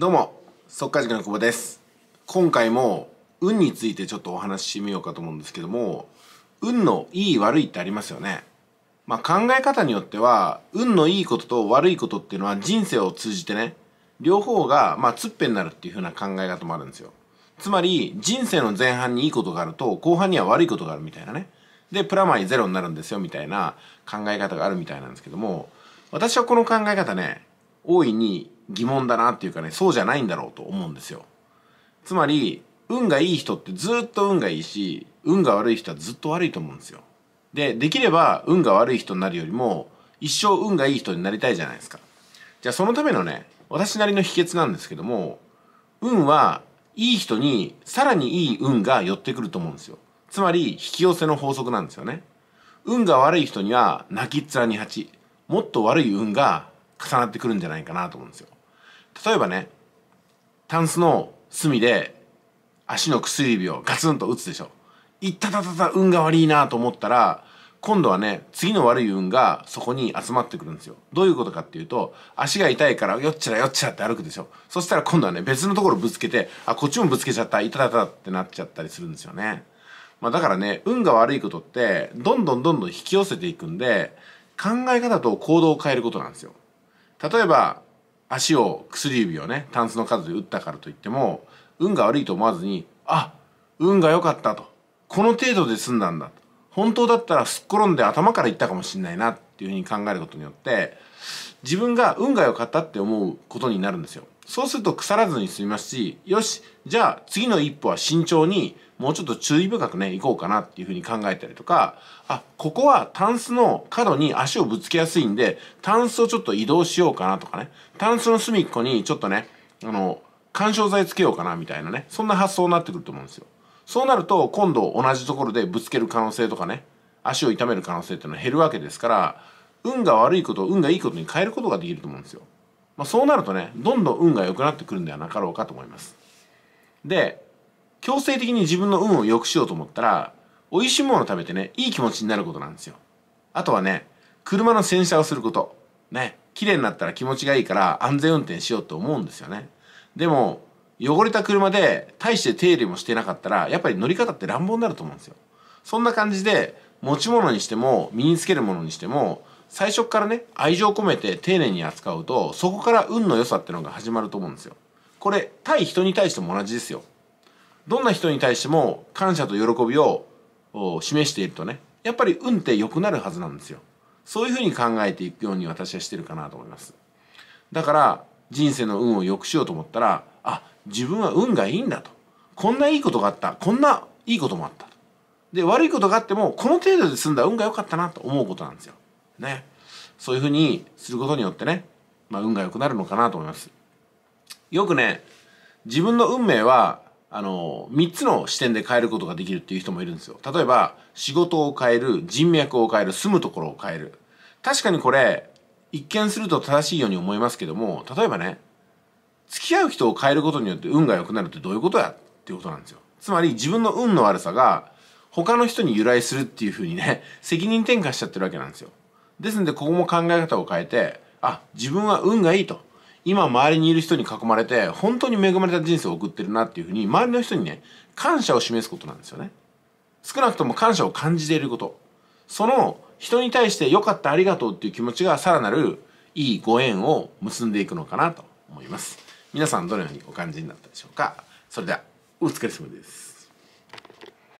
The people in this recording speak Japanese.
どうも速稼塾の久保です今回も運についてちょっとお話ししてみようかと思うんですけども運のいい悪いってありますよねまあ考え方によっては運のいいことと悪いことっていうのは人生を通じてね両方がまあつっぺになるっていう風な考え方もあるんですよつまり人生の前半にいいことがあると後半には悪いことがあるみたいなねでプラマイゼロになるんですよみたいな考え方があるみたいなんですけども私はこの考え方ね大いに疑問だなっていうかね、そうじゃないんだろうと思うんですよ。つまり、運がいい人ってずっと運がいいし、運が悪い人はずっと悪いと思うんですよ。で、できれば運が悪い人になるよりも、一生運がいい人になりたいじゃないですか。じゃあそのためのね、私なりの秘訣なんですけども、運はいい人にさらにいい運が寄ってくると思うんですよ。つまり、引き寄せの法則なんですよね。運が悪い人には泣きっ面に鉢、もっと悪い運が重なってくるんじゃないかなと思うんですよ。例えばねタンスの隅で足の薬指をガツンと打つでしょいったたたた運が悪いなと思ったら今度はね次の悪い運がそこに集まってくるんですよどういうことかっていうと足が痛いからよっちゃらよっちゃらって歩くでしょそしたら今度はね別のところぶつけてあこっちもぶつけちゃったいたたたってなっちゃったりするんですよね、まあ、だからね運が悪いことってどんどんどんどん引き寄せていくんで考え方と行動を変えることなんですよ例えば足を薬指をねタンスの数で打ったからといっても運が悪いと思わずにあ運が良かったとこの程度で済んだんだ本当だったらすっ転んで頭からいったかもしんないなっていうふうに考えることによって自分が運が良かったって思うことになるんですよそうすると腐らずに済みますしよしじゃあ次の一歩は慎重にもうちょっと注意深くね、行こうかなっていうふうに考えたりとか、あ、ここはタンスの角に足をぶつけやすいんで、タンスをちょっと移動しようかなとかね、タンスの隅っこにちょっとね、あの、干渉剤つけようかなみたいなね、そんな発想になってくると思うんですよ。そうなると、今度同じところでぶつける可能性とかね、足を痛める可能性っていうのは減るわけですから、運が悪いことを運がいいことに変えることができると思うんですよ。まあ、そうなるとね、どんどん運が良くなってくるんではなかろうかと思います。で、強制的に自分の運を良くしようと思ったら、美味しいものを食べてね、いい気持ちになることなんですよ。あとはね、車の洗車をすること。ね、綺麗になったら気持ちがいいから安全運転しようと思うんですよね。でも、汚れた車で大して手入れもしてなかったら、やっぱり乗り方って乱暴になると思うんですよ。そんな感じで、持ち物にしても、身につけるものにしても、最初からね、愛情を込めて丁寧に扱うと、そこから運の良さってのが始まると思うんですよ。これ、対人に対しても同じですよ。どんな人に対しても感謝と喜びを示しているとね、やっぱり運って良くなるはずなんですよ。そういうふうに考えていくように私はしてるかなと思います。だから人生の運を良くしようと思ったら、あ、自分は運がいいんだと。こんないいことがあった。こんないいこともあった。で、悪いことがあっても、この程度で済んだ運が良かったなと思うことなんですよ。ね。そういうふうにすることによってね、まあ運が良くなるのかなと思います。よくね、自分の運命はあの、3つの視点で変えることができるっていう人もいるんですよ。例えば、仕事を変える、人脈を変える、住むところを変える。確かにこれ、一見すると正しいように思いますけども、例えばね、付き合う人を変えることによって運が良くなるってどういうことやっていうことなんですよ。つまり自分の運の悪さが他の人に由来するっていうふうにね、責任転嫁しちゃってるわけなんですよ。ですんで、ここも考え方を変えて、あ、自分は運がいいと。今周りにいる人に囲まれて本当に恵まれた人生を送ってるなっていうふうに周りの人にね感謝を示すことなんですよね少なくとも感謝を感じていることその人に対して良かったありがとうっていう気持ちがさらなるいいご縁を結んでいくのかなと思います皆さんどのようにお感じになったでしょうかそれではお疲れ様です